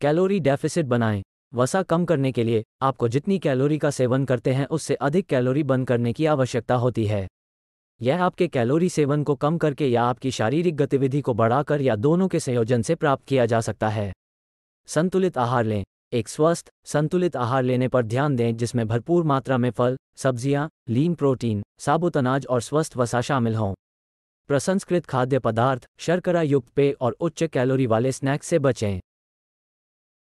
calorie deficit बनाएं वसा कम करने के लिए आपको जितनी कैलोरी का सेवन करते हैं उससे अधिक कैलोरी बंद करने की आवश्यकता होती है यह आपके कैलोरी सेवन को कम करके या आपकी शारीरिक गतिविधि को बढ़ाकर या दोनों के संयोजन से प्राप्त किया जा सकता है संतुलित आहार लें एक स्वस्थ संतुलित आहार लेने पर ध्यान दें जिसमें भरपूर मात्रा में फल सब्जियां, लीन प्रोटीन साबुत अनाज और स्वस्थ वसा शामिल हों प्रसंस्कृत खाद्य पदार्थ शर्करा युक्त पेय और उच्च कैलोरी वाले स्नैक्स से बचें